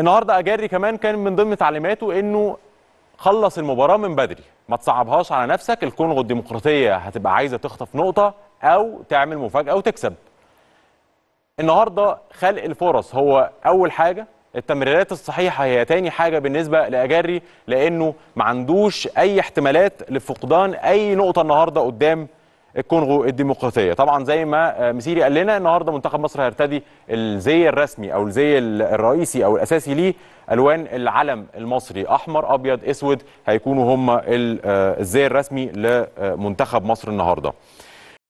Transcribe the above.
النهارده اجاري كمان كان من ضمن تعليماته انه خلص المباراه من بدري ما تصعبهاش على نفسك الكونغو الديمقراطيه هتبقى عايزه تخطف نقطه او تعمل مفاجاه وتكسب النهارده خلق الفرص هو اول حاجه التمريرات الصحيحه هي تاني حاجه بالنسبه لاجري لانه ما عندوش اي احتمالات لفقدان اي نقطه النهارده قدام الكونغو الديمقراطيه طبعا زي ما آه، مسيري قال لنا النهارده منتخب مصر هيرتدي الزي الرسمي او الزي الرئيسي او الاساسي ليه الوان العلم المصري احمر ابيض اسود هيكونوا هم آه، الزي الرسمي لمنتخب مصر النهارده